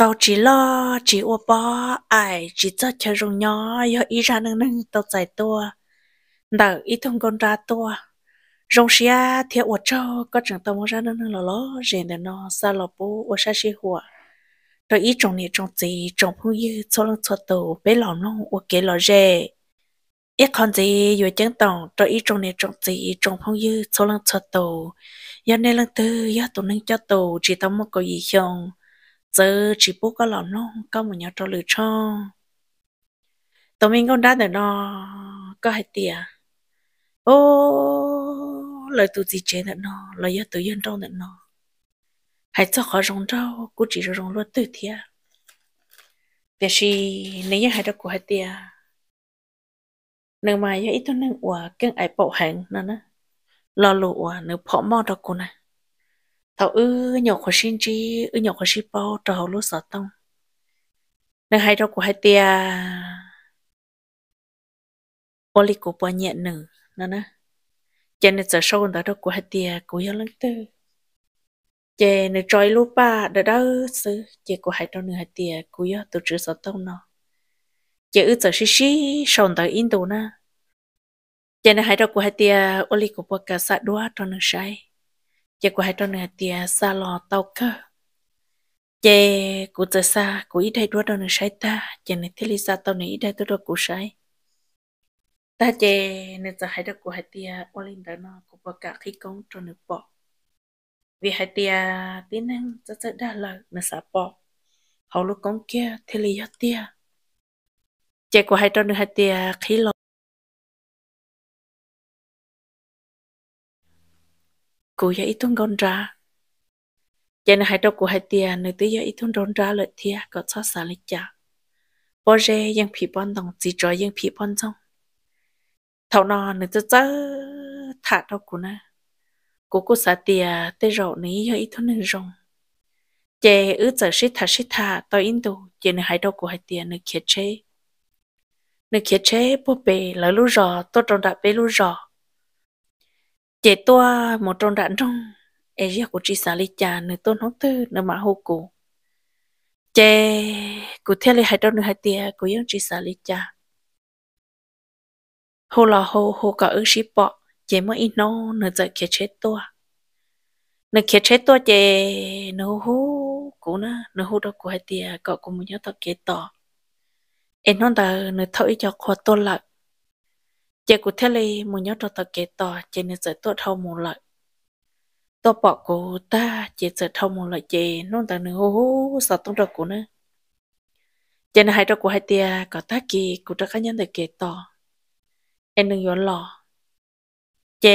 tao chỉ lo chỉ ô bó ai chỉ cho chơi rồng nhỏ yo ý ra nâng nâng tao giải tua đỡ ý thông con ra tua rồng xia theo ô cho có chẳng tao muốn ra nâng nâng lò lò rèn để nó xa lò bố ô xa xì hùa rồi ý trồng này trồng gì trồng phong yêu cho lăng cho tàu bé lò nông ô kế lò rè ít con gì yo chẳng tòng rồi ý trồng này trồng gì trồng phong yêu cho lăng cho tàu giờ này lần tư giờ tụi nâng cho tàu chỉ tao một cái gì không giờ chỉ bố có lò nó có một nhà trò lựa cho tụi mình con đã được nó có hai tia ô lời tụi gì chế được nó lời giờ tụi dân trong được nó hãy cho khó rong rau cũng chỉ rong luôn tự thiệt thế thì nếu như hai đó của hai tia nếu mà giờ ít thôi nên quả cái ai bảo hành nó nó lo lụa nếu phỏ mò đó cô này tao ư nhỏ khó xin chi ư nhỏ khó xin bao trò hậu lúc sợ tông nâng hai rau của hai tia ô li của bao nhẹ nữ nè, nè chè nè sợ sâu đó rau của hai tia của yếu lớn tư chè nè trói lúc ba đỡ đâu, sư chè của hai rau nữ hai tia của yếu tổ chức sợ tông nó chè ư sợ xí xí sâu đó in tù nè chè nè hai rau của hai tia ô li của bao cả sạ đua trong nâng sai chị của hai trâu nè tia xa lò tàu cơ chị của từ xa của ít đây đua đâu nè sai ta chị này thiết lý xa tàu nè ít đây tôi đâu của sai ta chị nên giờ hai đâu của hai tia ô linh đó nó của bà cả khi công cho nè bỏ vì hai tia tiếng năng rất rất đa lợi nè xa bỏ hầu lúc công kia thiết lý tia chị của hai trâu nè hai tia khi lò cô ya ít thun gon ra giờ này hai đầu của hai tia nơi tới giờ ít thun gon ra lợi tia có cho xả lịch cha bao giờ yang phi bon đồng chỉ cho yang phi bon trong thầu nọ nơi tới giờ thả đầu của na cô cô xả tia tới rậu này giờ ít thun nên rong chè ứ giờ xí thả xí thả tới in tù giờ này hai đầu của hai tia nơi kia chế nơi kia chế bố bê lỡ lú rò tôi trong đã bê lú rò chế tua một tròn đạn trong e ria của chị xã lý cha nơi tôn hóc tư nơi mà hô cụ chế của theo lý hai tròn nơi hai tia của dân chị xã lý cha hô lò hô hô cả ước sĩ bọ chế mới in nó nơi dạy kia chế tua nơi kia chế tua chế nơi hô cụ nó nơi hô đó của hai tia cọ cùng nhau tập kế tỏ em nói ta nơi thổi cho khoa tôn lại chị cụ thế lì mù nhớ cho tờ kế tỏ chị nên giải tốt thâu mù lợi tôi bỏ cụ ta chị giải thâu mù lợi chị nôn tờ nữ hú sao tôi được cụ nữa chị nên hai cho cụ hai tia có ta kì cụ cho cá nhân tờ kế tỏ em đừng yếu lò chị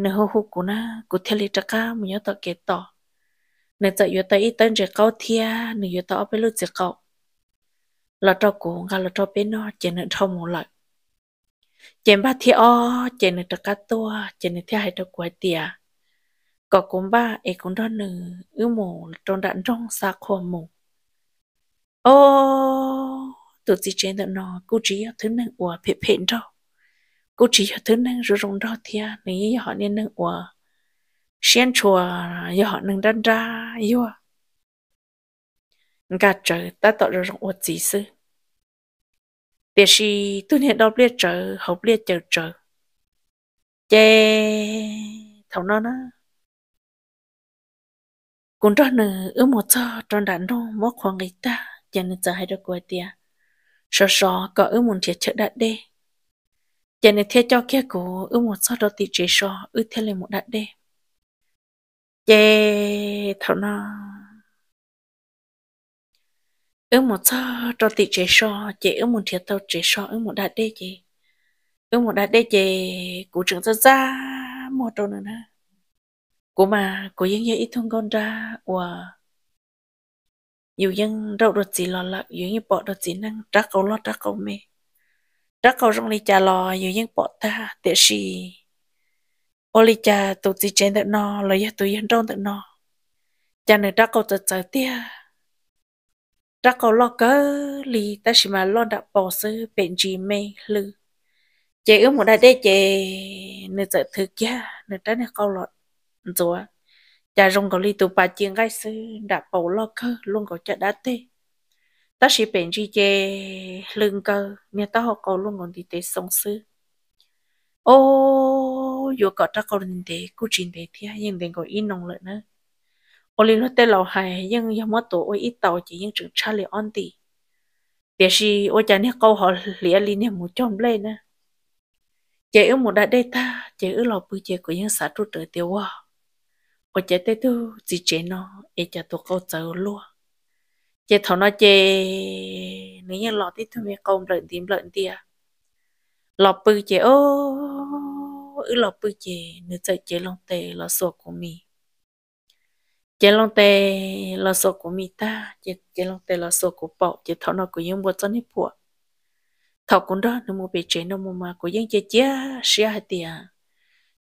nữ hú hú cụ na cụ thế lì cho cá mù nhớ tờ kế tỏ nên giải yếu tờ ít tên trẻ câu thia nữ yếu tờ ở bên lúc trẻ cao là cho cụ ngà là cho bên nó chị nên thâu mù lợi chén ba thiệt o chén được cá tua chén được thiệt hay được quái tiệt có cũng ba ấy cũng đó nữ ư mồ trong đạn trong xa khô mồ ô tổ chức chén được nọ cô chỉ thứ năng của phê phê đâu cô chỉ thứ năng rồi rong đó thiệt này họ nên năng của xiên chùa họ nâng đan ra yêu gạt trời ta tỏ rồi rong của chị sư để si tu niệm đọc liệt trở học liệt trở trở chê thầu nó nó cũng đó nữa ước một cho trong đàn đô mỗi khoảng người ta giờ nên giờ hay được quay tiền sợ sợ có ước muốn thiệt chợ đại đê giờ nên thiệt cho kia cổ ước một cho đó thì chỉ sợ ước thiệt lên một đại đê chê thầu nó ở một sao cho tỷ chế so chế ở một thiệt tàu chế so ở một đại đế chế ở một đại đế chế của trường ra ra một trâu nữa nè của mà của dân dân ít thông con ra và nhiều dân đâu được gì lo lợ nhiều như bỏ được gì năng ra cầu lo ra cầu mê ra cầu trong ly trà lò nhiều dân bỏ ta để gì ô ly trà tụt gì trên tận tự nó lấy tụi dân trong tận nó cha này ra cầu tật tật tia ra cầu lo cơ lì ta chỉ mà lo đã bỏ sư bệnh gì mê lư chị ở một đại đây chị nửa giờ thực kia nửa trái nửa câu lọt rồi cha rong có lì tụ bà chiên gai sư đã bỏ lo cơ luôn có chợ đã tê ta chỉ bệnh gì chị lưng cơ nhà ta học cầu luôn còn đi tê sống sư ô vừa có ta còn để cú trình để thì hai nhân đừng có in nông lợn nữa ô linh nó tê lâu hay nhưng nhà mất tổ ô ít tàu chỉ nhưng chừng cha liệu on tì tiếc gì ô cha nè câu họ lìa lì một chom lên nè chế ư một đại đây ta chế ư lò bự chế của những sản trụ trở tiêu hoa ô chế tê tu chỉ chế nó ê cha tổ câu chờ luôn chế thọ nó chế nếu như lò tít thôi mẹ công lợn tím lợn tia lò bự chế ô ư lò bự chế nữ chơi chế lòng tê lò sổ của mình chế long tê là số của mi ta chế chế long tê là số của bọ chế thọ nó của những bộ chân hết bùa thọ cũng đó nó mua bề chế nó mua mà của những chế chế xia hết tiệt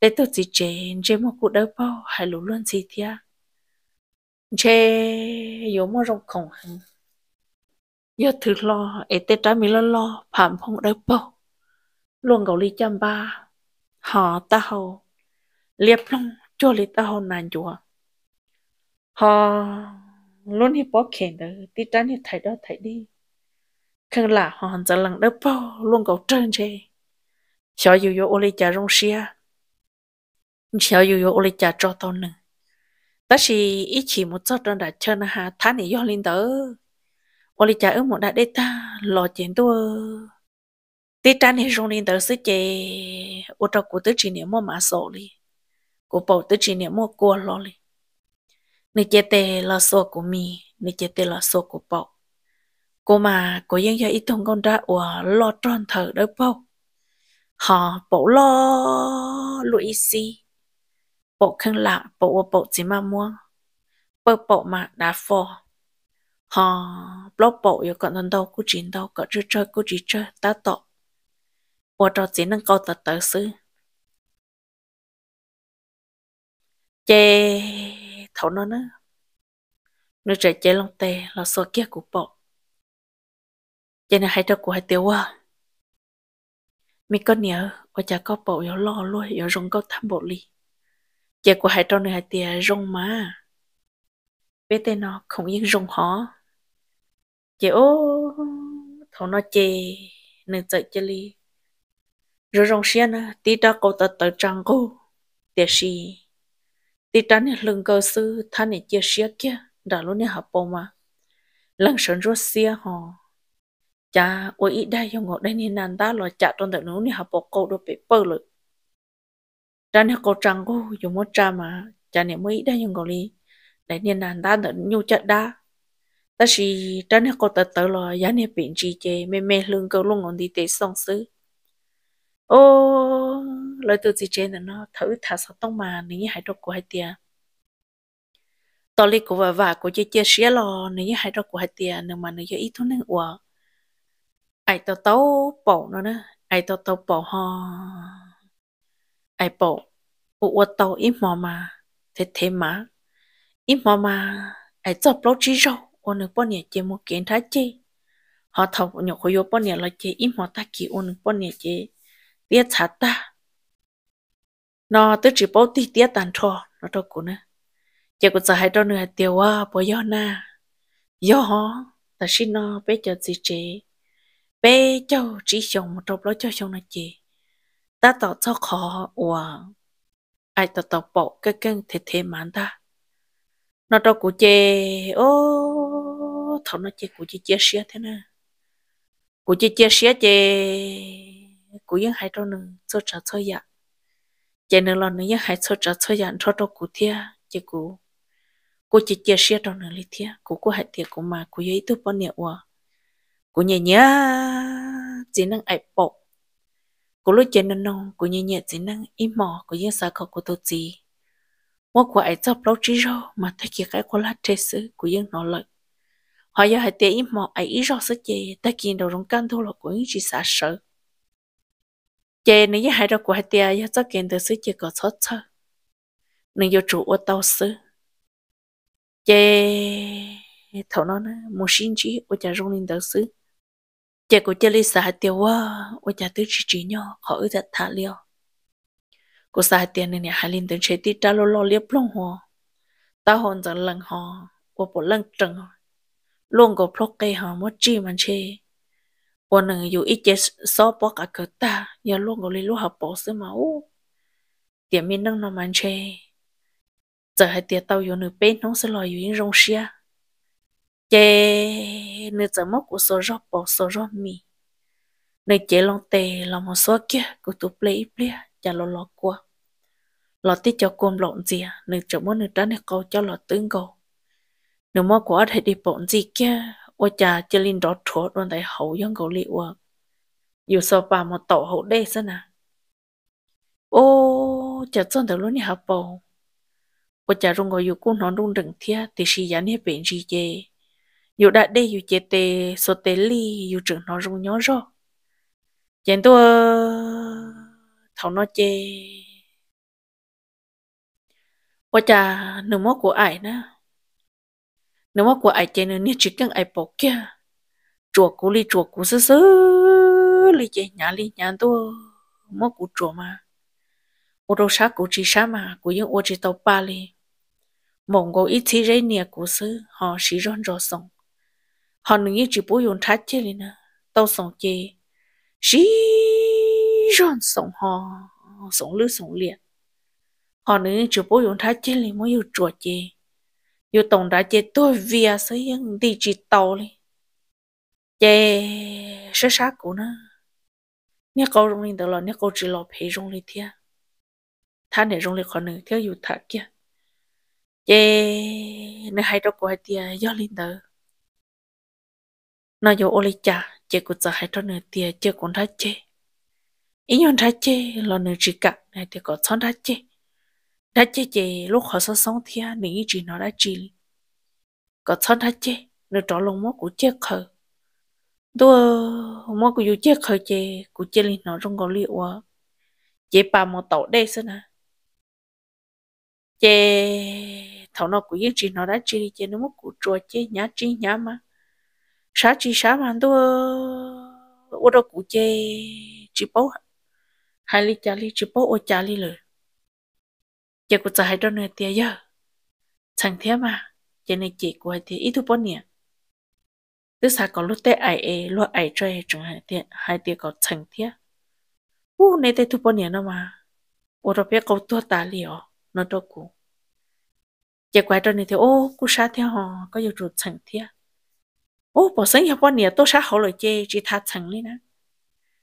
để à. tôi chỉ chế chế mua cụ đỡ bao hay lũ luôn gì tiệt chế yếu mua rong khổng hơn yếu thứ lo ấy tê trái mi lo lo phạm phong đỡ bao luôn gầu ly chăm ba họ ta hầu liệp long cho ly ta hầu nàn chùa họ luôn hi bỏ khen đó tí trán hi thấy đó thấy đi khăng là họ hẳn giờ lần đất bao luôn cầu trơn chê cho dù dù ô lê chả rong xia cho dù dù ô lê chả cho tao nữa. ta chỉ ít chỉ một chút đơn đã chơi na ha tháng này do linh tớ ô lê chả ở một đại đê ta lo chuyện tua tí trán hi rong linh tớ sẽ chê ô trâu của tớ chỉ niệm mua mà sổ đi của bầu tớ chỉ niệm mua cua lo đi nè chế tê là số của mi nè chế tê là số của bọc cô mà cô dân gia ít thông con ra ủa lo tròn thở đâu bao họ bộ lo lụy si bộ khăn lạ bộ bộ chỉ mà mua bộ bộ mà đã phò họ blog bộ yêu còn thân đâu cũng chín đâu có chơi chơi cũng chỉ chơi ta tọ bộ trò chỉ nâng cao tật tớ sư chê thấu nó nữa nó trẻ chế lòng tè là so kia của bộ giờ này hai đứa của hai tiêu quá mình có nhớ ở cha có bộ yếu lo luôn yếu rong có tham bộ lì giờ của hai đứa này hai tia rong mà bé tên nó không yên rong họ giờ ô thấu nó chê nên chạy chơi lì rồi rong xiên á tí đó cô ta tới trang cô tia xì thì ta nè lưng cơ sư tha nè chia sẻ kia đã luôn nè học bộ mà lần sớm rốt xia họ cha ôi ít đây dòng ngộ đây nè nàng ta lo cha trong tận nụ nè học bộ câu đồ bị bơ lự cha nè cô trăng cô dùng một cha mà cha nè mới ít đây dòng ngộ đi để nè nàng ta tận nhu chặt đa ta chỉ cha nè cô tật tớ lo giá nè biển chi chê mê mê lưng cơ luôn ngon đi tế song sư ô lời từ gì trên nó thử thả sao tông mà nếu như hãy đọc của hai tia tỏ lý của vợ vợ của chơi chơi xía lo nếu như hãy đọc của hai tia nhưng mà nếu như ít thôi nên ủa ai tao tao bỏ nó nữa ai tao tao bỏ ho ai bỏ ủa tao ít mò mà thế thế mà ít mò mà ai chọc lỗ trí rồi ôn được bao nhiêu chơi một kiện thái chi họ thọc nhậu khối yếu bao nhiêu là chị ít mò ta kỳ ôn được bao nhiêu chị biết chả ta nó tới chỉ bảo tí tía tàn trò nó đâu có nữa giờ cũng sợ hai trâu nữa tiêu quá à, bố do na do họ ta xin nó bé cho gì chị bé cho chỉ chồng một trâu lo cho chồng là chị ta tỏ cho khó và ai tỏ tỏ bộ cái kênh thế thế mán ta nó đâu có chê ô thằng nó chê của chị chia sẻ thế nè của chị chia sẻ chê của những hai trâu nữa cho trả cho dạ chị nữa lo nữa hãy cho trả cho dặn cho đâu cụ thia chị cụ cô chỉ chia sẻ trong nơi lý thia cô cô hãy thia cô mà cô giấy tu bao nhiêu à cô nhẹ nhẹ chỉ năng ai bộ cô lúc chị nữa nông cô nhẹ nhẹ chỉ năng im mò cô nhớ sao cô tu gì mua của ai cho bao chi rồi mà thấy kia cái cô lát thế sự cô nhớ nói lời, họ giờ hãy thia im mò ai ý rõ sự chị ta kia đầu rong can thôi là cô chỉ sợ sợ chị này như hai đầu của hai tia yêu cho kiện từ xứ chỉ có sót sơ nếu yêu chủ ở tàu xứ chị thầu nó nữa một sinh chỉ ở nhà rung lên tàu xứ chị của chị lấy xài tiêu quá ở nhà tứ chỉ chỉ nhau họ ở nhà thả liêu của xài tiền này hai linh đến chế tí trả lô lô liếp lông hồ ta hồn dẫn lần hồ của bộ lần trần luôn có plok cây hồ mất chi mà chơi 我能有一节少包个个大，也落我哩落好包是嘛哦。点名弄那蛮车，这还跌到有那边弄是老有人容许啊。chế nếu 怎么 của số rõ bỏ số rõ mi nếu chế lòng tề là một số kia của tụ play play chả lo lo qua lo tí cho cùng lộn gì nếu chẳng muốn nếu trả nếu câu cho lo tương cầu nếu mà quá thì đi bọn gì kia ว่าจะจะลินดอทวดวันไหนเขายังเกาหลีว่าอยู่สปามาต่อเขาได้ซะนะโอ้จะจนแต่รู้นี่ฮะปอว่าจะรุงก็อยู่กู้นอนรุงดึงเทียติชียานี่เป็นจีเจอยู่ đã đây อยู่เจเตสเตลีอยู่จึงนอนรุงย้อนรอเจนตัวเขานอเจว่าจะหนึ่งมอกูไอ้นะ nếu mà của ai chơi nữa như chỉ cần ai bỏ kia chùa cũ li chùa cũ sớ sớ li chơi nhà li nhà tôi mà cũ chùa mà ô đâu sáng cũ chỉ sáng mà cũ những ô chỉ tàu ba li mong có ít chỉ rây nhà cũ sớ họ sử dụng rò sống họ nữ như chỉ bố dùng thắt chơi li nè tàu sống chơi chỉ rón sống họ sống lư sống liệt họ nữ chỉ bố dùng thắt chơi li mới yêu chùa chơi อยู่ตรงได้เจตัวเวียซะยังดิจิตอลเลยเจช้าช้ากูนะเนี่ยเขาโรงเรียนตลอดเนี่ยเขาจีรอเพยโรงเรียนเทียท่านเนี่ยโรงเรียนคนหนึ่งเที่ยวอยู่ถักเกียเจเนี่ยให้ตัวกูให้เตียย่อลินเตอร์นายโยโอลิจ่าเจกูจะให้ตัวเนื้อเตียเจกูทัดเจอีนยนทัดเจเราเนื้อจีกะเนี่ยเตียก็ซ้อนทัดเจ đã chế chê lúc họ sống sống thia nỉ chỉ nó đã chỉ có thân đã chế nửa trỏ lông mốt của chế khờ đua mốt của dù chế khờ chê của chế linh nó trong có liệu à chế bà một tổ đây sao nè chế thảo nó của yên chỉ nó đã chỉ chê nó mốt của chùa chê nhá chỉ nhá mà sáng chỉ sáng mà đua ô đâu của chê chỉ bố hai ly chả ly chỉ bố ô chả ly rồi giờ cũng chả hay đâu nữa tiệt giờ chẳng thế mà giờ này chị của thì ít thu bốn nhiêu thứ sao có lúc tết ai ai lúc ai chơi chẳng hai tiệt hay tiệt có chẳng thế u này tết thu bốn nhiêu nữa mà ô rồi biết có tua ta liệu, nó đâu cũng giờ quay trở này thì ô cô sa thế họ có nhiều chuột chẳng thế ô bỏ sáng giờ bốn nhiêu tôi sa họ lời chơi chỉ tha chẳng đi nè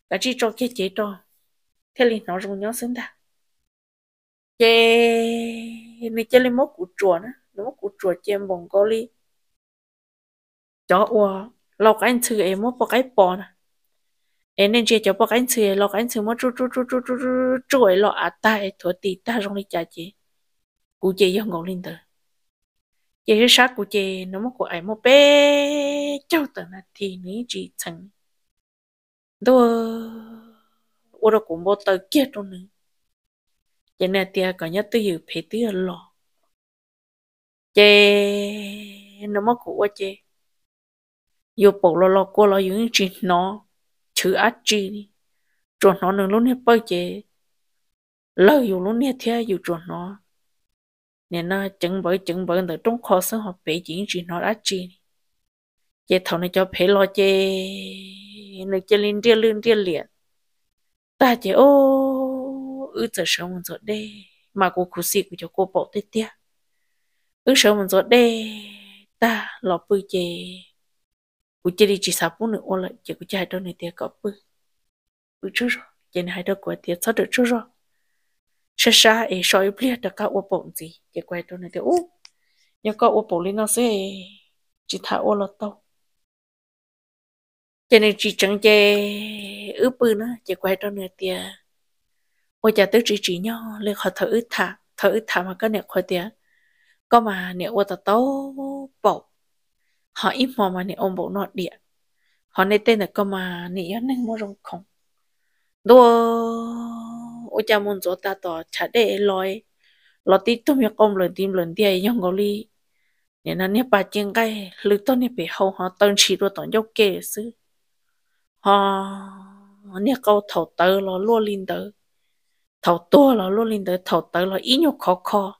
cái chỉ cho cái chế đó thế liền nó rung nhớ xứng ta chê ni chê li mốt của chùa nữa li mốt của chùa chê bồng cô li chó ua lâu cái anh thử em mốt bao cái bò nè em nên chơi cho bao cái anh thử lâu cái anh thử mốt chú chú chú chú chú chú chú ấy lo à ta ấy thua tì ta rong đi chả chê cụ chê do ngọn linh tử chê cái sát cụ chê nó mốt của ai mốt bé cháu tử nè thì ní chỉ thành đôi ua đâu cũng bao tờ kia trong này cho nên tia có nhất tôi dự phải tia lò chê nó mất cụ quá chê vô bộ lo lo qua lo những chuyện nó chữ ác chi đi rồi nó nâng luôn hết bao chê lỡ dù luôn hết thế dù rồi nó nên nó chừng bởi chừng bởi từ trong kho sơ học bể chuyện chuyện nó ác chi đi chê thầu này cho phải lo chê nó chê lên ria lên ria liệt ta chê ô ư giờ sớm một giờ đê mà cô khú xì của cho cô bỏ tê tê ư sớm một giờ đê ta lọ bư chê của chê đi chỉ sạp bún nữa ô lại chê của chai đó này tê có bư ư chú rồi chê này đó của tê sao được chú rồi sẽ xa ấy so với bia đặc cao ô bổng gì chê quay đó này tê u nhớ có ô bổng lên nó sẽ chỉ thả ô lọt tàu cho nên chỉ chẳng chê ướp bư nữa chỉ quay trong nửa tia ôi cha tới chỉ chỉ nhau lên họ thở ướt thả thở ướt thả mà có nẹt khỏi tiền có mà nẹt ô tao tố bộ họ ít mò mà nẹt ôm bộ nọ địa họ nẹt tên là có mà nẹt nhớ nẹt mua rong không đua ôi cha muốn chỗ ta tỏ chả để lòi lò tí tôm nhóc công lần tim lần tia nhóc ngồi li nên anh nẹt bà chiên cái lư tao nẹt bị hậu họ tân chỉ đua tỏ nhóc kê sư họ nẹt câu thảo tờ lò lúa linh tờ thầu to là luôn lên tới thầu tới là ít nhiều khó khó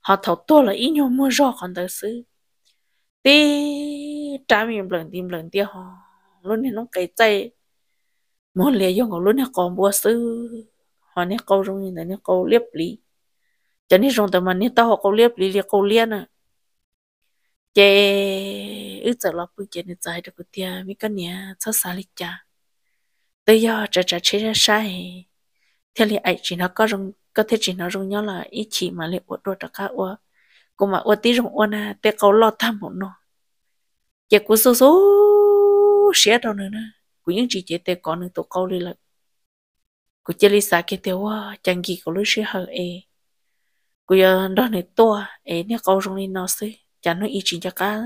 họ thầu to là ít nhiều mua rõ còn tới xứ đi trả mình lần tìm lần tiêu họ luôn nên nó cái chay mỗi lẽ dùng của luôn nó còn bùa xứ họ nè câu rong như này nè câu liếp lý cho nên rong tờ mà nè tao họ câu liếp lý liếp câu liên à chế ước giờ lo bự chế nên trái được cái tiền mấy cái nè sao xa lịch cha tới giờ trả trả chế ra sai thế thì ấy chỉ nó có rong có thể chỉ nó rong nhau là ít chỉ mà liệu uất rồi cả uất cũng mà uất tí rong uất na để câu lo tham một nó giờ cũng số số xé đâu nữa nè cũng những chị chị tê có nữa tổ câu đi là của chị Lisa kia cái tiêu quá chẳng gì có lúc xé hở e cũng giờ đó này to e nè câu rong đi nó xí chẳng nó ít chỉ cho cá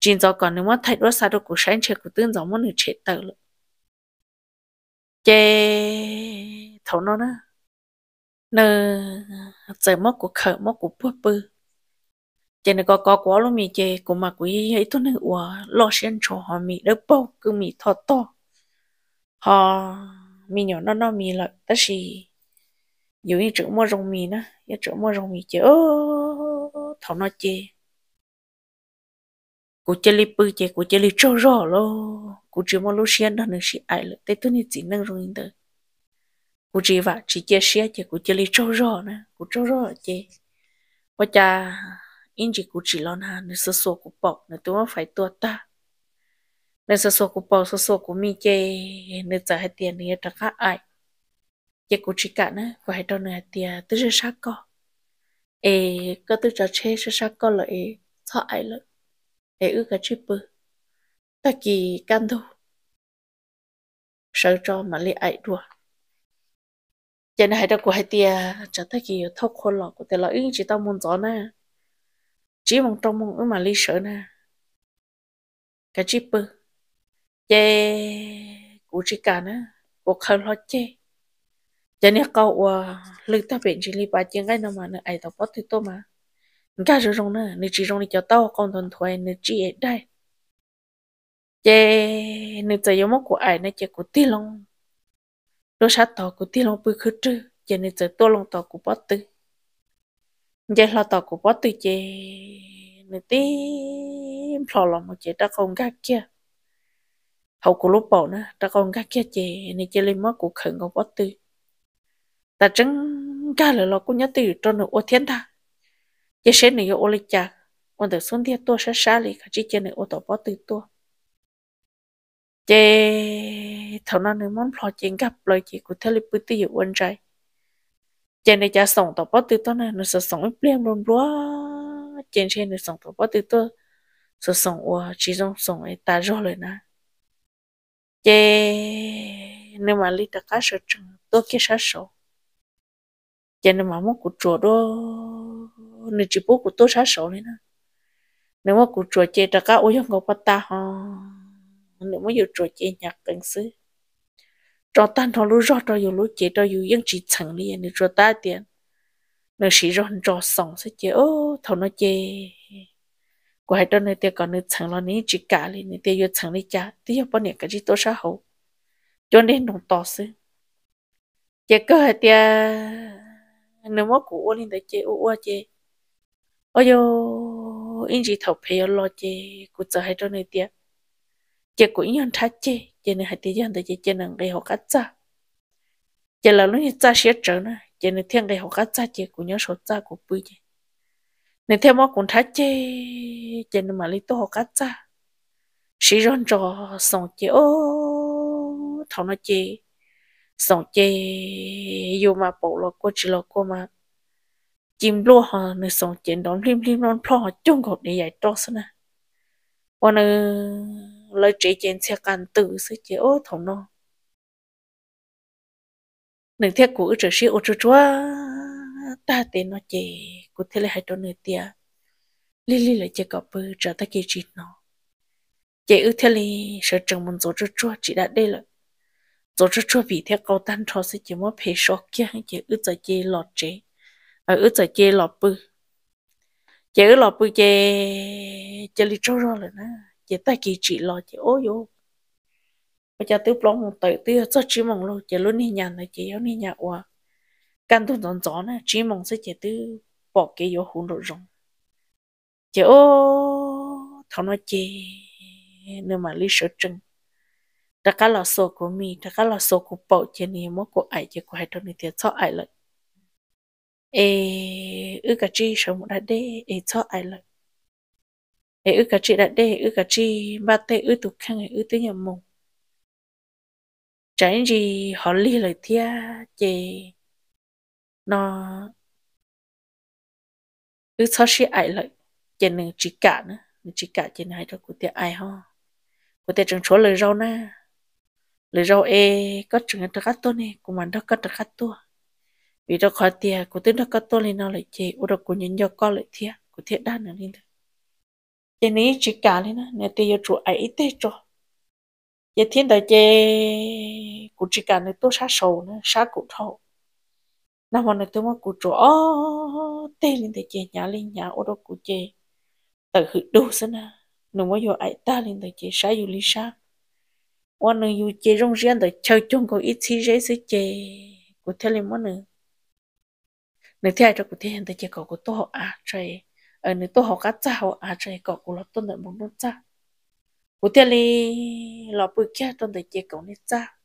chỉ cho còn nếu mà thay đó sao đâu của sáng chơi của tương giống mà nó chết tự chế thấu nó nữa nơ giờ mốc của khở mốc của bút bư chỉ là có có quá luôn mì chè của mà quý ấy tôi nên ủa lo xuyên cho họ mì đỡ bao cứ mì thọ to họ mì nhỏ nó nó mì lại, tất gì dù như chữ mua rong mì nữa như chữ mua rong mì chè thọ nó chè của chè li bư chè của chè li trâu rò, lo của chữ mua lo xuyên đó nữa xí ai lợi tới tôi nên chỉ nâng rong mì đời cụ chỉ vợ chỉ chia sẻ chỉ cụ chỉ lấy trâu rò nè cụ trâu rò chỉ và cha in chỉ cụ chỉ lo nà nên sơ sơ cụ bọc nên tôi phải tua ta nên sơ sơ cụ bọc sơ sơ cụ mi chơi nên trả hết tiền này trả khá ai chỉ cụ chỉ cả nè cụ hãy cho nè tiền tư sẽ sát co ê có tư trả chế sẽ sát co là ê thọ ai lợi ê ư cái chip bự ta kỳ căn thu sợ cho mà lấy ai đùa giờ này đâu có hai tia chả thấy gì thóc khôn lọ của tia lọ yên chỉ tao muốn rõ na chỉ mong trong mong mà lý sợ na cái chip bơ chê của ờ, chỉ cả nè của khăn lo chê giờ này cậu lực ta bệnh chỉ lý ba chân cái nào mà nè ai tao bắt thì tôi mà cả rồi rong nè nè chỉ rồi thì cho tao con thuần thuê nè chỉ đây chê nè giờ yếu mốc của ai nè chê của tí long lúc sát tỏ của tiên lòng bự khứ trư giờ nên giờ tôi lòng tỏ của bó tư giờ lo tỏ của bó tư chê nên tím phò lòng một chê đã không gác kia hậu của lúc bỏ nữa đã không gác kia chê nên chê lên mất của khẩn của bó tư ta trứng ga là lo cũng nhớ từ cho nó ô thiên ta giờ sẽ này ô lịch cha còn được xuống địa tôi sát xa lì cả chỉ chê này ô tỏ bó tư tôi chế thằng nào nếu muốn lo chuyện gặp lời chị của thế lực bứt tiêu quân trai chế này cha sống tổ bắt tiêu tao này nó sẽ sống ít liền luôn búa chế trên này sống tổ bắt tiêu tao sẽ sống ở chỉ trong sống ấy ta rồi rồi nè chế nếu mà lý ta cá sợ chừng tôi kia sát sầu chế nếu mà muốn của chùa đó nếu chỉ bố của tôi sát sầu này nè nếu mà của chùa chế ta cá ôi ông ngọc bắt ta ha nếu mà yêu trò chơi nhạc cần sư trò tan trò lúa rõ trò yêu lúa chế trò yêu yên chỉ chẳng đi nếu trò ta tiền nếu chỉ rõ trò sòng sẽ chế ô thầu nó chế của hai đứa này tiền còn nếu chẳng lo nếu chỉ cả đi nếu tiền yêu chẳng đi cha tiền bao nhiêu cái gì tôi sẽ hậu cho nên đồng to sư chế cơ hai tiền nếu mà cũ nên để chế ô chế ôi yo in chỉ thầu phải lo chế của giờ hai đứa này tiền chị cũng nhận thấy chị chị này hãy tiền tới chị chị này gây học cách ra, chị là lúc ra sẽ trở nữa chị nên thiên gây học cách ra chị cũng nhớ số ra của bùi chị nên thêm mà cũng thấy chị chị nên mà lấy tôi học cách ra, sĩ rong trò sòng chị ô thằng nó chị sòng chị dù mà bộ lo cô chỉ lo cô mà chim lúa họ nơi sòng chị đón lim lim non plo họ chung gọt để giải to sana วันนึง lời trẻ trên xe càn tử sự chế ô thổ nó nên thiết của trở sĩ ô chúa chúa ta tên nó chế của thế là hai đôi nửa tia lì lì là chế cọp bự trở ta kia chít nó chế ư thế lì sợ chẳng muốn dỗ chúa chúa chỉ đã đây là dỗ chúa chúa vì thế câu tan thọ sẽ chỉ mất phê sọ kia chế ư giờ chế lọt chế ở ư giờ chế lọt bự chế ư lọt bự chế chế lì trâu rồi nè chỉ ta chỉ chỉ lo chỉ ôi yo bây giờ tiêu plong một tới tiêu cho chỉ mong lo chỉ luôn đi nhà này chỉ yêu đi nhà qua căn tu dọn dọn nè chỉ mong sẽ chỉ tiêu bỏ cái yo hồn rồi rong chỉ ô thằng nó chỉ nếu mà lý sợ chừng ta cả là số của mi ta cả là số của bộ chỉ này mỗi của ai chỉ của hai thằng này thì cho ai lợi ê ư cái chi sợ một đại đế ê cho ai lợi hệ ư cả chị đã đê hệ ư cả chị ba tê ư tục khang, hệ ư tới nhà mùng trái gì họ ly lời thia chê nó ư sao chị ai lợi chê nữ chỉ cả nữa chỉ cả chê này cho của tia ai ho của tia trường số lời rau na lời rau e có trường được cắt tôi này cũng mà nó có được cắt tua. vì đó khó tia của tiệt nó cắt tôi lên nó lại chê, u đó của nhân do con lợi thia của thiện đa nữa lên thôi chị ní chỉ cả lên nè tê yêu chủ ấy tê cho giờ thiên đại chị cụ chỉ cả nè tôi sát sầu nè sát cụ thầu năm hôm nay tôi mà cụ chủ ó tê lên đại chị nhà lên nhà ô đâu cụ chị tự hự đồ xin nè nó mới vô ấy ta lên đại chị sát yêu lý sát ôn nè yêu chị rong riêng đại chơi chung có ít chi dễ sẽ chị cụ thế lên mất nè nè thế cho cụ thế hiện đại chị cậu cụ tôi à trời ở ờ, nơi tôi học cá chào à trời cọ của nó tôi đợi muốn nó cha của tiên li lọ bự kia tôi đợi chơi cậu này cha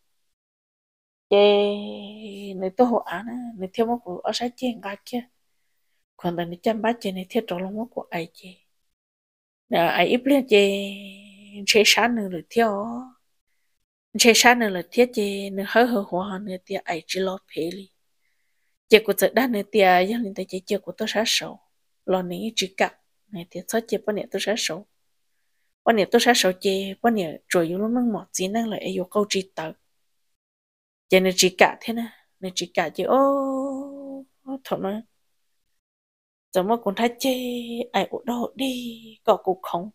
chơi nơi tôi học á nè nơi theo mốc của ở sai chơi ngã kia còn đợi nơi chăm bát chơi nơi theo trò lông mốc của ai chơi nè ai ít liên chơi chơi sáng nữa rồi theo chơi sáng nữa rồi theo chơi nửa hơi hơi hòa hơn nửa theo ai chỉ lo phê li chơi của tôi đã nửa theo nhưng linh tới chơi của tôi sáng sớm lo nè chỉ cả này thì sao chế bọn nè tôi sẽ sổ bọn nè tôi sẽ sổ chế bọn nè rồi yêu lắm mang mọt gì năng lại yêu câu chỉ tờ chế này chỉ cả thế nè này chỉ cả chế ô thôi nó giờ mà cũng thấy chế ai ổ đâu đi có cục không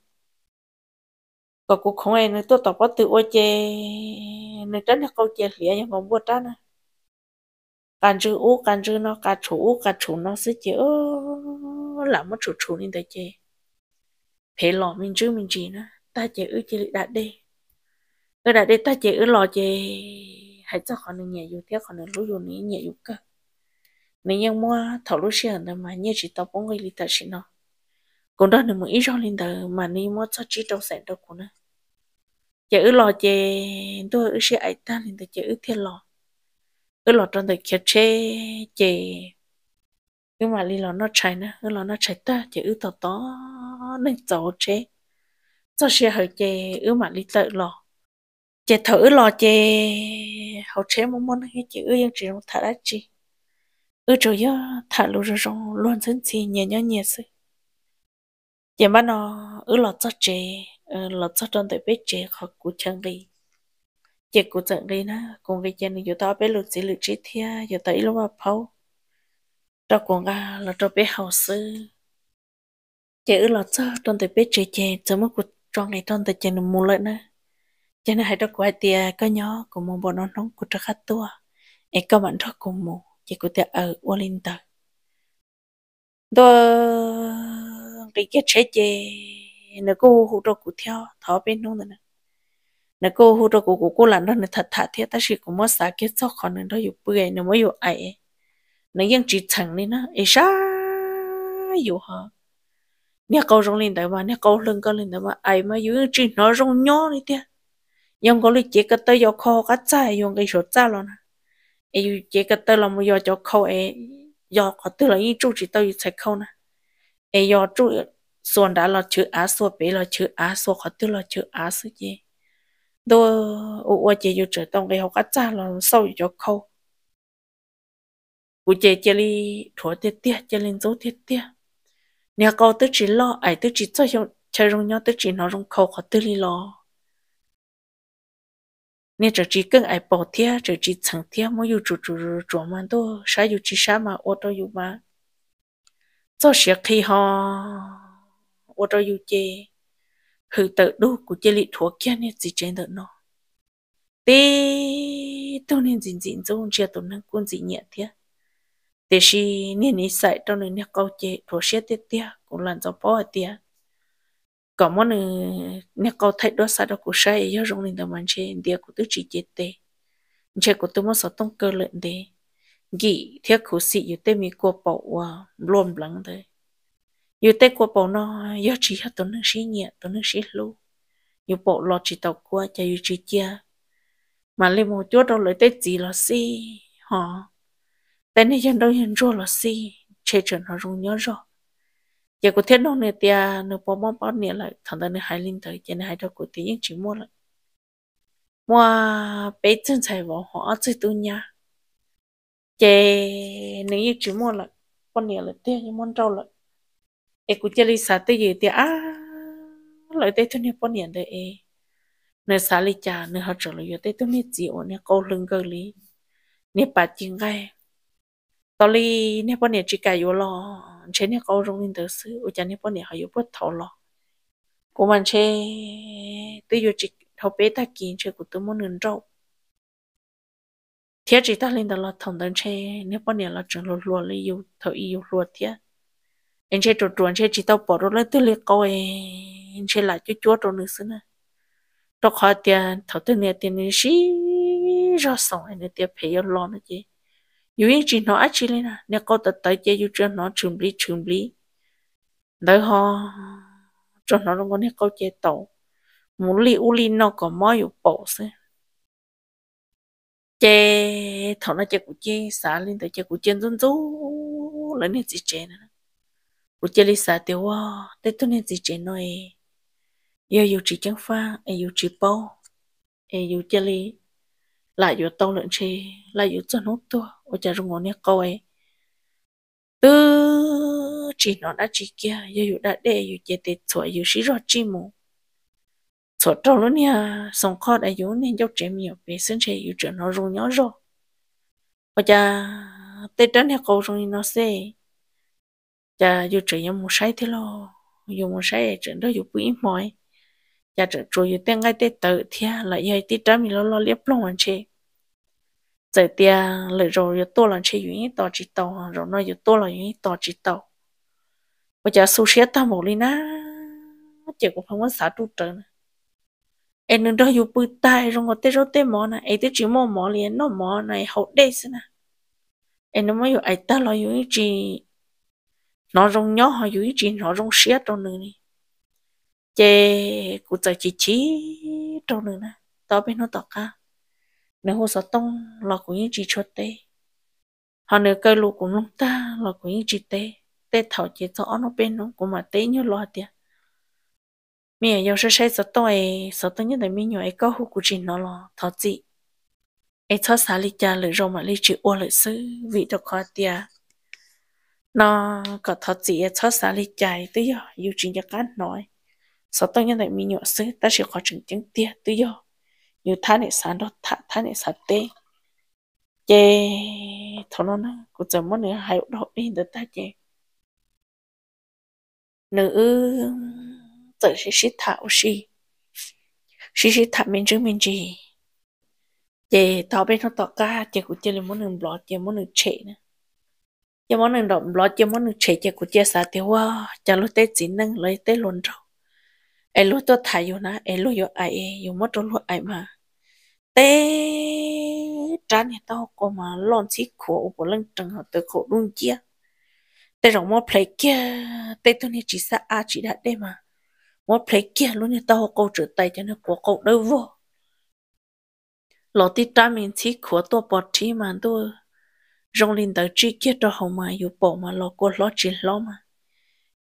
có cục không ai nữa tôi tập bắt từ ô chế này tránh là câu chế lìa nhưng mà mua tránh à càng chữ u càng chữ nó càng chủ u càng chủ nó sẽ chế là mất chủ chủ nên ta chê thế lò mình chứ mình chỉ nữa ta chê ư chê đã đê ở đã đê ta chê ư lò chê hãy cho họ nên nhẹ dù tiếc họ nên lúc dù nhẹ nhẹ dù cơ nên nhân mua thảo lúc xe nữa mà nhẹ chỉ tao bóng người lì ta chỉ nó cũng đó nên một ít rau lên tờ mà nên mua cho chỉ trong sản đâu của nó chê ư lò chê tôi ư xe ấy ta lên tờ chê ư thiên lò ư lò trong tờ kia chê chê nhưng mà lý lo nó chạy nè lý lo nó chạy ta chỉ ư tao to nên cháu chế cháu sẽ hơi chế ư mà lý tự lo chế thử lo chế hậu chế mong muốn cái chữ ư yên chỉ một thả đã chi ư chủ yếu thả lũ rồi rong luôn thân chi nhẹ nhõm nhẹ sự chế mà nó ư lo cho chế ờ, lo cho trong tới biết chế khó của chân đi chế của chân đi na cùng với chân này tao biết luật chỉ luật chỉ thia giờ tới lúc mà phao trong cuộc ga là trong bé hậu sư chế là cho trong từ bé chế chế cho mất cuộc trong này trong từ chế nó mù lại á cho nên hãy trâu quay tia có nhỏ của một bọn nó nóng của trâu khách tua em các bạn trâu cùng mù chỉ của tia ở Wellington đó cái cái chế chế nó cô hỗ trợ cụ theo thỏ bên rồi nữa nó cô hỗ trợ cụ của cô làm đó nó thật thà thiết ta chỉ có mất sáng kết sau khó nó đó dù bưởi nó mới dù ấy nó dân chỉ thằng nên nó ấy xa dù hả nè câu rong lên đấy mà nè câu lưng câu lên đấy mà ai mà dù chỉ nó rong nhỏ đi tia nhưng có lúc chế cái tay vào kho cái trái dùng cái sốt trái luôn ai dù chế cái tay làm một do cho kho ai do có tới là những chú chỉ tới sẽ kho nè ai vào chú xuân đã là chữ á xuân bé là chữ á xuân có tới là chữ á xuân gì đồ ô chế chỉ dù tông cái học cái trái là sau cho kho cụ chế chế li thua tiết tiết chế lên dấu tiết tiết nhà cô tự chỉ lo ai tự chỉ cho hiệu chơi rong nhau tự chỉ nó rong khâu khó tự li lo nên trở chỉ cần ai bỏ tiết trở chỉ chẳng tiết mỗi yêu chủ chủ chủ mà đâu sao yêu chỉ sao mà ô tô yêu mà cho sẽ khi họ ô tô yêu chế hư tự đu cụ chế li thua kia nên chỉ trên tự nó tê tôi nên dính dính dấu chia tôi nâng quân gì nhẹ tiết thế thì nên nghĩ sai trong này nên câu chế thua xe tiếc tiếc cũng làm cho bỏ tiếc có món ờ, nên câu thấy đó sao đó cũng sai do rong nên tao mang chế tiếc cũng tự chỉ chết tê chế cũng tôi mới sợ tông cơ lợn tê gì thiết khổ sĩ yêu tê mi qua bỏ qua ờ, luôn lắng thế yêu tê qua bỏ nó do chỉ hết tụi nước xí nhẹ tụi nước xí lú yêu bỏ lo chỉ tàu qua cho yêu chỉ chia mà lên một chút đâu lấy tê gì là xí hả tại nên dân đâu nhận rồi là si chế trở nó rung nhớ rồi giờ có thiết đâu này tia nửa bỏ bỏ bỏ nè lại thằng ta này hai linh tới giờ này hai đâu có tiếng những chỉ mua lại mua bé chân chạy vào họ chơi tu nha chế nếu như chỉ mua lại con nè lại tia như món trâu lại em cũng chơi đi xả tới gì tia à lại tới thôi nè con nè đây em nơi xả đi cha nơi họ trở lại giờ tới tôi nè chỉ ổn nè câu lưng cơ lý nè bà chừng gai ตอนนี้เนี่ยปเนี่ยจิกายอยู่รอเชเนี่ยเขาลงนินเตอร์ซื้ออุจาเนี่ยปเนี่ยเขาอยู่ปวดท้องรอกูมันเชตัวอยู่จิเขาเป๊ะตากินเชกูตัวมันเงินเจ้าเทียจิตาลินตลอดทองเดินเชเนี่ยปเนี่ยเราจึงรัวๆเลยอยู่เท่าอีอยู่รัวเทียเอ็นเชตัวจวนเชจิตเอาปอดรถเลยตัวเล็กก็เอ็นเชหลายจุ๊จั๊วตัวนึงซื้อนะตัวคอเตียนเท่าตัวเนี่ยเตียนนี่ชีรอสองเอ็นเตียเพย์ยอนรอนะจี yêu yên chỉ nó ác chỉ lên à nè có tật tới chơi yêu chơi nó chừng lý chừng lý đấy ho cho nó luôn có nè câu chơi tàu muốn li u li nó có mò yêu bộ xe che thọ nó che cũng che xả lên tới che cũng chơi run rú lấy nè chỉ che nè cũng che li xả tiêu wow tới tôi nè chỉ chơi nói yêu yêu chỉ chẳng pha yêu chỉ bao yêu chơi li lại vừa tàu lợn chơi lại vừa cho nốt tua ô chả rung ngón nè coi ấy tư chỉ nó đã chỉ kia giờ dù đã để dù chết tết sủa dù xí rõ chi mù sủa trâu luôn nha sống khó đã dù nên dốc chế miệng về sân chế dù trở nó rung nhỏ rồi ô chả tết đến nè câu rung nó xê chả dù trở nhau một sai thế lo dù một sai trở đó dù bụi mỏi chả trở trôi dù tên ngay tết tự thia lại giờ tết tránh mình lo lo liếp luôn anh chị giờ tia lỡ rồi giờ to lần chơi yến to chỉ tàu rồi nó giờ to lần yến to chỉ tàu bây giờ su xe một đi na chỉ cũng không có xả trụ trở nè em nên đôi bự rồi ngồi tê rồi tê mỏ nè em tê chỉ mỏ mỏ liền nó mỏ này hậu đê xin nè em nó mới ai ta lo yến chỉ nó rong nhỏ họ yến chỉ nó rong xe trong nữa nè chê chỉ chỉ trong nữa nè tao bên nó tọt cả nếu hồ sợ tông là của những chỉ cho tê họ nếu cây lụ cũng lông ta là của những chỉ tê tê thảo chỉ cho nó bên nó cũng mà tê như lo tiệt mẹ yêu sẽ sẽ tông ấy sợ tông như thế mình nhớ ấy có hụt của chị nó là thọ chị ấy cho xả lý cha lưỡi rồi mà lý chị ô lưỡi sư vị cho khó tiệt nó có thọ chị ấy cho xả lý cha tới do yêu chị nhà cán nói sợ tông như thế mình nhớ sư ta sẽ khó chứng chứng tiệt tới do อยู่ท่านในสารท่านในสัตเตเจทนนะกูจะมั่นเนื้อหายอุดหินเดตาเจหนึ่งจะชิชิทาอุชิชิชิทามินจึงมินจีเจต่อเป็นท้อต่อกาเจกูเจริมมั่นหนึ่งบล็อตเจมั่นหนึ่งเฉยนะเจมั่นหนึ่งดอกบล็อตเจมั่นหนึ่งเฉยเจกูเจสาเทวะจะรู้เต้จีนนั่งเลยเต้หลนเรา ai lúc tôi thay yêu na ai lúc yo ai yo mất rồi lúc ai mà té trán thì tao có mà lon chỉ khổ của lưng trăng họ tự khổ luôn chia té rồi mua play kia té tôi này chỉ sợ a chỉ đã đây mà mua play kia luôn thì tao câu chữ tay cho nó của cậu đâu vô lọ đi trán mình chỉ khổ tôi bỏ chỉ mà tôi rong lên tới chỉ kia cho họ mà yêu bỏ mà lọ cô lọ chỉ lọ mà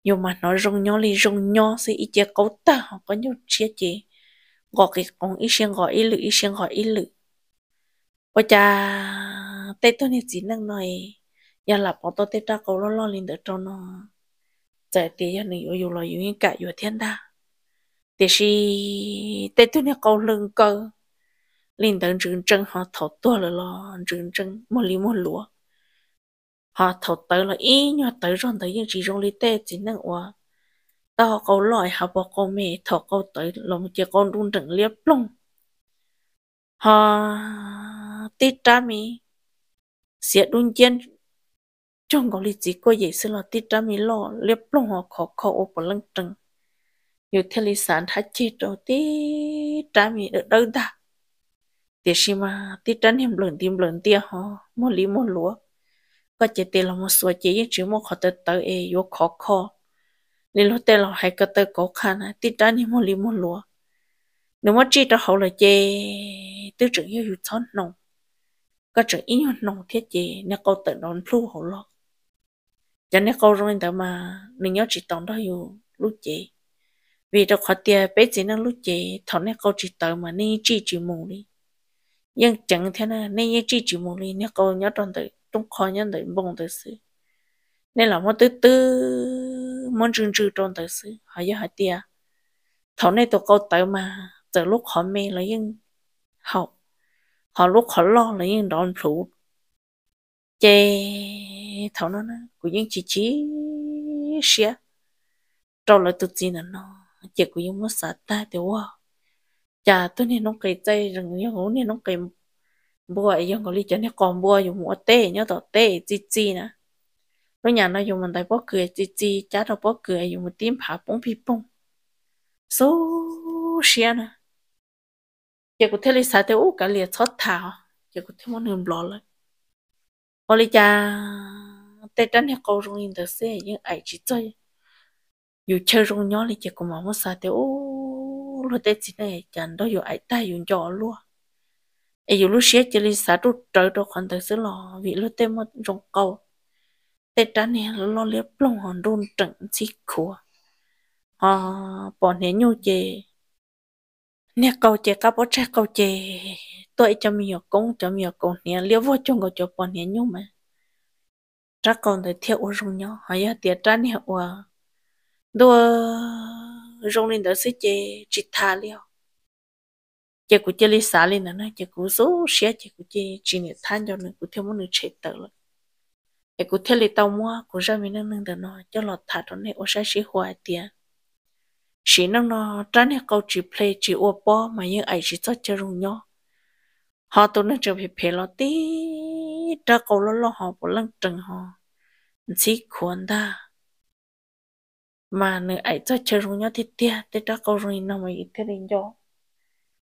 nhưng mà nó rong nhau li rong nhau xí ít chia cấu ta có nhiều chia chế gọi cái con ít xiên gọi ít lự ít xiên gọi ít lự Bây giờ tết tôi nên chỉ năng nói nhà là bỏ tôi tết ta cầu lo lo lên được cho nó giờ thì nhà này yêu yêu lo yêu cả ở thiên đa, thế thì tết tôi nên cầu lưng cơ lên được trứng trứng họ thọ tua rồi lo trứng trứng một lì một lúa họ thầu tới là ý nhớ tới rồi tới những chỉ rong lý tê chỉ năng quá tao câu loại họ bỏ câu mẹ thọ câu tới lòng một con đun đừng liếp lông họ tít ra mi sẽ đun chiến trong gọi lý chỉ có vậy xin là tít ra mi lo liếp lông họ khó khó ôp bỏ lưng trừng nhiều thế lý sản thái chết rồi tít ra mi được đâu ta để xem mà tít ra niềm lớn tìm lớn tiếc họ mua lý mua lúa ก็จะเตลมาสวยจีจืมอขอเตเตเอโยขอคอนี่รถเตลให้ก็เตก็ขานะติดด้านนี้มลีมลัวนึกว่าจีตเขาเลยเจตื้อจึงยอยู่ซ้อนนงก็จึงอีนนงเทียเจเนี่ยเขาเตนอนพลูเขาหรอกจะเนี่ยเขาร้องแต่มาหนึ่งยอจีตองได้อยู่ลูกเจ vì đó khó tiền bé chỉ năng lúc chế thằng này câu chỉ tờ mà nên chỉ chỉ mù đi nhưng chẳng thế nào nên chỉ chỉ mù đi nên câu nhớ trong từ tung khó nhân đấy bông tới sự nên là món tư tư muốn trưng trừ trong tới sự họ giờ họ tia thảo này tôi câu tới mà từ lúc họ mê là nhưng học họ lúc họ lo là nhưng đòn thủ chê thảo nó của những chị chị xia trong lời tự gì là nó chị của những mất sát ta tiểu hoa chả tôi nên nó cây tay rằng như hố nên nó cây bùa ấy dùng cái lý cho nên còn bùa dùng mua tê nhớ tỏ tê chi chi nè lúc nhà nó dùng mình tại bó cười chi chi chả đâu bó cười dùng một tiếng phá bông phi bông số xia nè giờ có thể lý sao u cả liệt thoát thảo giờ có thể muốn hưởng lo lên ở lý cha tê tránh hay câu rong in thật xe nhưng ai chỉ chơi dù chơi rong nhỏ lý giờ cũng mà muốn sao u, lúc tê chỉ này chẳng đó dù ai tay dùng cho luôn ai dù lúc xé chỉ li xả trụ trời đâu còn tới xứ lò vì lúc tê mất rong cầu Tết trả nè lo liếp lòng hòn đun trận chi khua à ờ, bỏ nè nhu chơi, nè cầu chơi cá bỏ trái cầu chơi tôi cho mi học công cho mi học công nè liếp vô chung cầu cho bỏ nè nhu mà ra còn tới thiếu ô rong nhau hay là tiệt trả nè ô đua rong lên tới xứ chơi chỉ thả liao chị cũng chơi lý xả lên nữa chị cũng số xe chị cũng chơi chỉ nhiệt than cho nên cũng theo muốn được chạy tự rồi chỉ cũng theo lý tàu mua cũng ra mình nâng nâng nó cho lọt thả đó này ô sa xí hoa tiền chỉ nâng nó tránh hết câu chỉ play chỉ ô bó mà như ấy chỉ cho chơi rung nhau họ tụi nó chơi phải phải lo tí đã câu lo lo họ bỏ lăng trừng họ chỉ còn ta mà nữa ấy cho chơi rung nhau thì tia tới đã câu rung nó mà ít thế đến nhau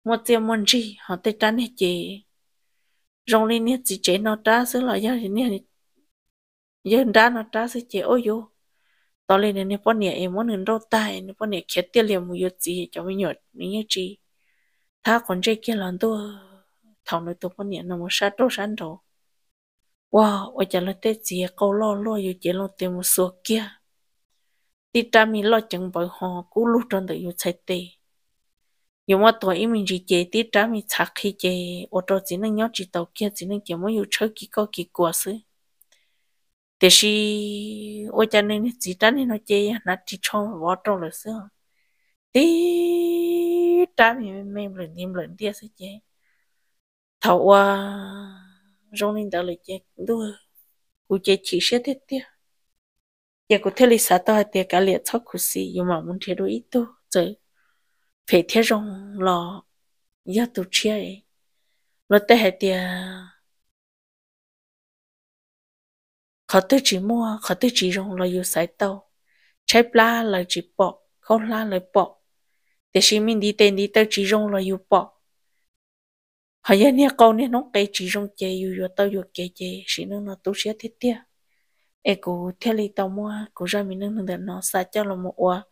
một tiền mua gì họ tết tránh hết chị rong lên nè chị chế nó trá xứ là giờ thì nè giờ đã nó trá xứ chế ôi yo tao lên nè bọn nè em muốn nè đâu tai nè bọn nè khét tiền liền mua gì cho mình nhột mình nhớ chị tha còn chơi kia lần tôi thằng nội tôi bọn nè nó một sát đâu sát đâu wow ở chợ là tết gì câu lo lo yo chế lo tiền mua số kia đi ra mình lo chẳng bởi họ cú lúc trong đời yo chạy tê 有么多一面是姐弟咱们拆开姐，我都只能要知道姐，只能姐么有车几个几个事。但是我家那呢，只咱那姐呀，那只窗我着了是，滴咱们没人你们的是姐，头啊，容易到了姐，都我姐起些的点。也 có thể là sao tao hay tiệc cả liệt sau cuộc sống, nhưng mà muốn thấy đôi ít thôi, rồi phải thế rong lò giờ tụ chia ấy nó tệ hệ tiền khó tư chỉ mua khó tư chỉ rong lò yêu sai tàu trái pla là chỉ bỏ không la là bỏ để xem mình đi tên đi tới chỉ rong lò yêu bỏ họ giờ nè con nè nó cái chỉ rong chơi yêu yêu tao yêu chơi chơi xí nó nó tụ chia thiết tiền em cũng theo lý tao mua cũng ra mình nó nó nó sai cho là một oa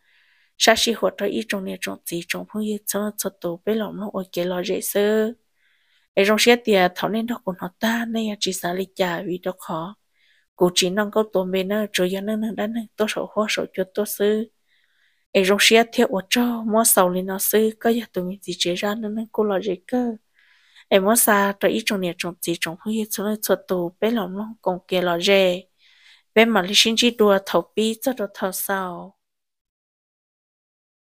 sa shi hoặc cho ít trong này trong gì trong phong yên cho cho tổ bé lòng nó ôi kia lo dễ sơ ai trong xe tiệt thảo nên đó của nó ta nên chỉ sáng lịch trả vì đó khó cụ chỉ nâng câu tổ bên nó rồi giờ nâng nâng đã nâng tôi sổ hoa sổ cho tôi sư ai trong xe tiệt ở cho mua sầu lên nó sư có giờ tụi mình gì chế ra nâng nâng cô lo dễ cơ em muốn xa cho ít trong này trong gì trong phong yên cho cho tổ bé lòng nó còn kia lo dễ bé mà lý sinh chỉ đùa thầu bi cho đồ thầu sao